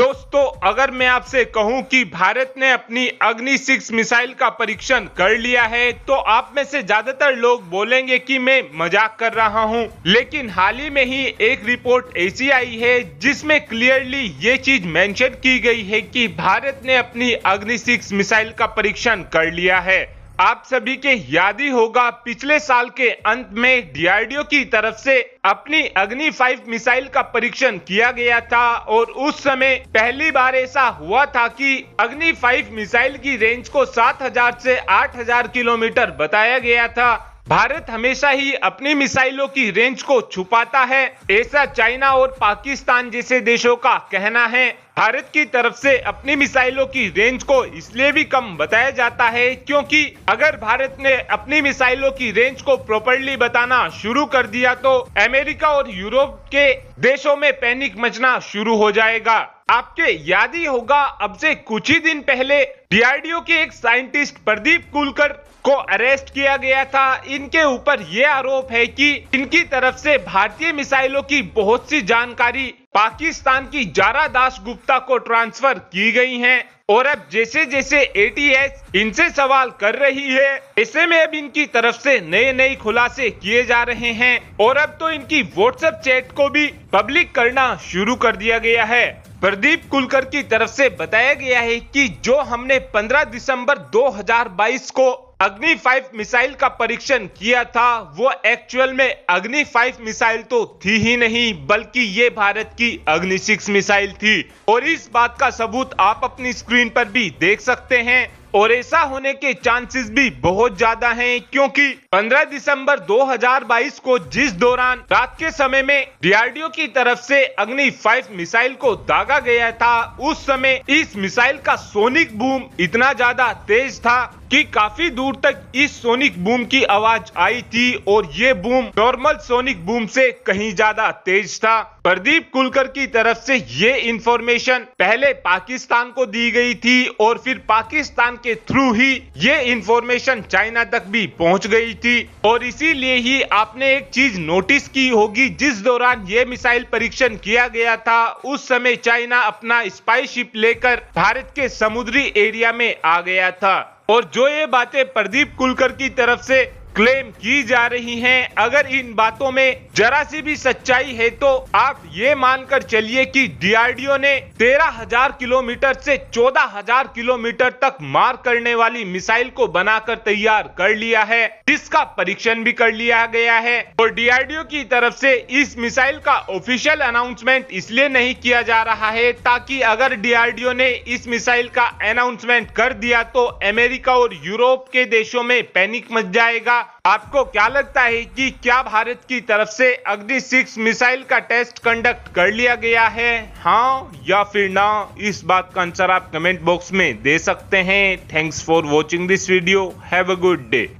दोस्तों अगर मैं आपसे कहूं कि भारत ने अपनी अग्नि सिक्स मिसाइल का परीक्षण कर लिया है तो आप में से ज्यादातर लोग बोलेंगे कि मैं मजाक कर रहा हूं लेकिन हाल ही में ही एक रिपोर्ट ऐसी आई है जिसमें क्लियरली ये चीज मेंशन की गई है कि भारत ने अपनी अग्नि सिक्स मिसाइल का परीक्षण कर लिया है आप सभी के याद ही होगा पिछले साल के अंत में डीआरडीओ की तरफ से अपनी अग्नि फाइव मिसाइल का परीक्षण किया गया था और उस समय पहली बार ऐसा हुआ था कि अग्नि फाइव मिसाइल की रेंज को 7000 से 8000 किलोमीटर बताया गया था भारत हमेशा ही अपनी मिसाइलों की रेंज को छुपाता है ऐसा चाइना और पाकिस्तान जैसे देशों का कहना है भारत की तरफ से अपनी मिसाइलों की रेंज को इसलिए भी कम बताया जाता है क्योंकि अगर भारत ने अपनी मिसाइलों की रेंज को प्रॉपरली बताना शुरू कर दिया तो अमेरिका और यूरोप के देशों में पैनिक मचना शुरू हो जाएगा आपके याद ही होगा अब से कुछ ही दिन पहले डीआरडीओ के एक साइंटिस्ट प्रदीप कुलकर को अरेस्ट किया गया था इनके ऊपर ये आरोप है कि इनकी तरफ से भारतीय मिसाइलों की बहुत सी जानकारी पाकिस्तान की जारा दास गुप्ता को ट्रांसफर की गई है और अब जैसे जैसे एटीएस इनसे सवाल कर रही है ऐसे में अब इनकी तरफ से नए नए खुलासे किए जा रहे हैं और अब तो इनकी व्हाट्सएप चैट को भी पब्लिक करना शुरू कर दिया गया है प्रदीप कुलकर की तरफ से बताया गया है कि जो हमने 15 दिसंबर 2022 को अग्नि 5 मिसाइल का परीक्षण किया था वो एक्चुअल में अग्नि 5 मिसाइल तो थी ही नहीं बल्कि ये भारत की अग्नि 6 मिसाइल थी और इस बात का सबूत आप अपनी स्क्रीन पर भी देख सकते हैं और ऐसा होने के चांसेस भी बहुत ज्यादा हैं क्योंकि 15 दिसंबर 2022 को जिस दौरान रात के समय में डीआरडीओ की तरफ से अग्नि 5 मिसाइल को दागा गया था उस समय इस मिसाइल का सोनिक बूम इतना ज्यादा तेज था कि काफी दूर तक इस सोनिक बूम की आवाज आई थी और ये बूम नॉर्मल सोनिक बूम से कहीं ज्यादा तेज था प्रदीप कुलकर की तरफ से ये इंफॉर्मेशन पहले पाकिस्तान को दी गई थी और फिर पाकिस्तान के थ्रू ही ये इंफॉर्मेशन चाइना तक भी पहुंच गई थी और इसीलिए ही आपने एक चीज नोटिस की होगी जिस दौरान ये मिसाइल परीक्षण किया गया था उस समय चाइना अपना स्पाई शिप लेकर भारत के समुद्री एरिया में आ गया था और जो ये बातें प्रदीप कुलकर की तरफ से क्लेम की जा रही हैं अगर इन बातों में जरा सी भी सच्चाई है तो आप ये मानकर चलिए कि डीआरडीओ ने 13000 हजार किलोमीटर से चौदह हजार किलोमीटर तक मार करने वाली मिसाइल को बनाकर तैयार कर लिया है जिसका परीक्षण भी कर लिया गया है और डीआरडीओ की तरफ से इस मिसाइल का ऑफिशियल अनाउंसमेंट इसलिए नहीं किया जा रहा है ताकि अगर डीआरडीओ ने इस मिसाइल का अनाउंसमेंट कर दिया तो अमेरिका और यूरोप के देशों में पैनिक मच जाएगा आपको क्या लगता है कि क्या भारत की तरफ से अग्नि सिक्स मिसाइल का टेस्ट कंडक्ट कर लिया गया है हाँ या फिर ना इस बात का आंसर आप कमेंट बॉक्स में दे सकते हैं thanks for watching this video have a good day